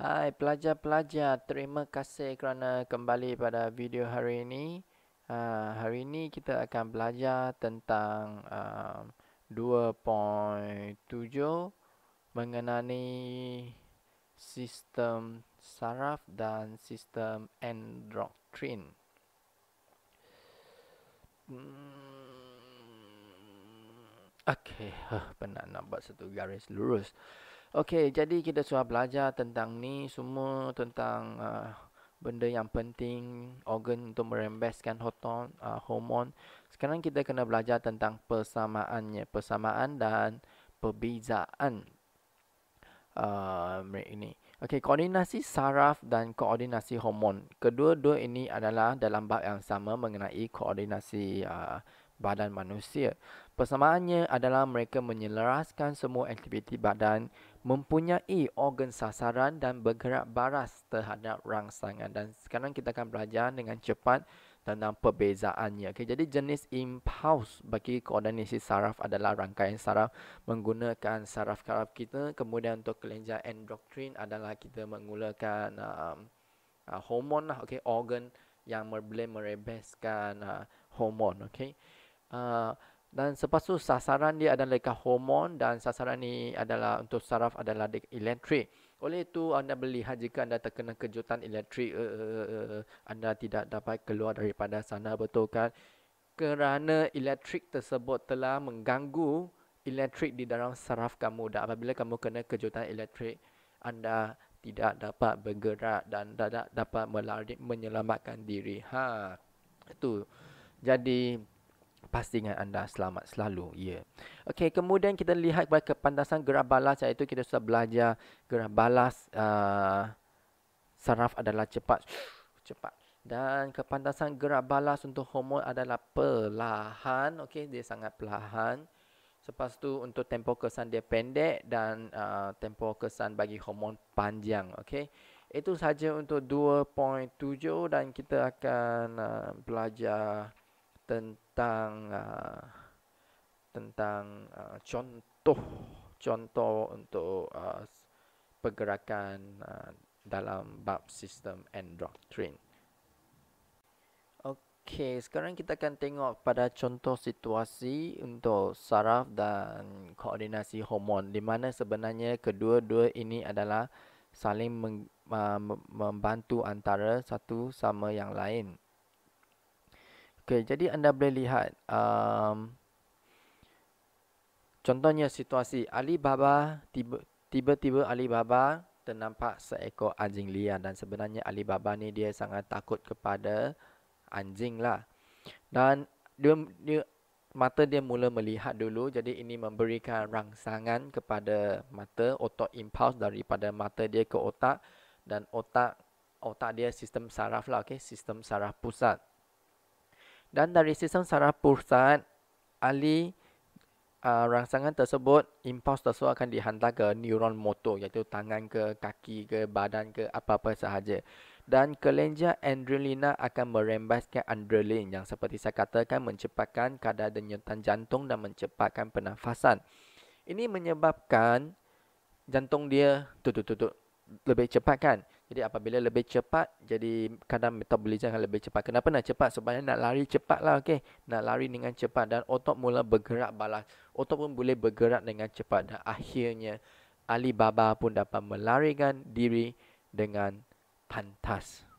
Hai pelajar-pelajar, terima kasih kerana kembali pada video hari ini. Uh, hari ini kita akan belajar tentang ah, uh, 2.7 mengenai sistem saraf dan sistem endokrin. Hmm. Okey, huh, penat nak buat satu garis lurus. Okey, jadi kita sudah belajar tentang ni semua tentang uh, benda yang penting organ untuk merembeskan hormon, uh, hormon. Sekarang kita kena belajar tentang persamaannya, persamaan dan perbezaan uh, ini. Okey, koordinasi saraf dan koordinasi hormon. Kedua-dua ini adalah dalam bab yang sama mengenai koordinasi uh, badan manusia. Persamaannya adalah mereka menyelaraskan semua aktiviti badan, mempunyai organ sasaran dan bergerak baras terhadap rangsangan. Dan sekarang kita akan belajar dengan cepat tentang perbezaannya. Okay, jadi jenis impulse bagi koordinasi saraf adalah rangkaian saraf menggunakan saraf-saraf kita. Kemudian untuk kelenjar endokrin adalah kita menggunakan um, uh, hormon lah. Okay, organ yang boleh merebeskan uh, hormon. Okay. Ah, dan selepas tu sasaran dia adalah dekat hormon dan sasaran ni adalah untuk saraf adalah elektrik. Oleh itu anda melihat jika anda terkena kejutan elektrik uh, eh, uh, eh, uh, eh, anda tidak dapat keluar daripada sana betul kan? Kerana elektrik tersebut telah mengganggu elektrik di dalam saraf kamu dan apabila kamu kena kejutan elektrik anda tidak dapat bergerak dan tidak dapat melarik menyelamatkan diri. Ha. Itu. Jadi Pastinya anda selamat selalu. Ya. Yeah. Okey, kemudian kita lihat pada kepantasan gerak balas iaitu kita sudah belajar gerak balas uh, saraf adalah cepat cepat dan kepantasan gerak balas untuk hormon adalah perlahan. Okey, dia sangat perlahan. Lepas tu untuk tempoh kesan dia pendek dan uh, tempoh kesan bagi hormon panjang. Okey. Itu saja untuk 2.7 dan kita akan uh, belajar tentang uh, tentang uh, contoh contoh untuk uh, pergerakan uh, dalam bab sistem and doctrine. Okey, sekarang kita akan tengok pada contoh situasi untuk saraf dan koordinasi hormon di mana sebenarnya kedua-dua ini adalah saling meng, uh, membantu antara satu sama yang lain. Okey, jadi anda boleh lihat um, contohnya situasi Alibaba tiba-tiba Alibaba ternampak seekor anjing liar dan sebenarnya Alibaba ni dia sangat takut kepada anjing lah. Dan dia, dia mata dia mula melihat dulu jadi ini memberikan rangsangan kepada mata otot impuls daripada mata dia ke otak dan otak otak dia sistem saraf lah okay sistem saraf pusat dan dari sistem saraf pusat ahli uh, rangsangan tersebut impuls tersebut akan dihantar ke neuron motor iaitu tangan ke kaki ke badan ke apa-apa sahaja dan kelenjar adrenalina akan merembaskan adrenalin yang seperti saya katakan mencepatkan kadar denyutan jantung dan mencepatkan pernafasan ini menyebabkan jantung dia tutut-tutut lebih cepat kan jadi apabila lebih cepat, jadi kadang metabolisme akan lebih cepat. Kenapa nak cepat? Sebabnya nak lari cepat lah, okay? Nak lari dengan cepat dan otot mula bergerak balas. Otot pun boleh bergerak dengan cepat dan akhirnya Alibaba pun dapat melarikan diri dengan pantas.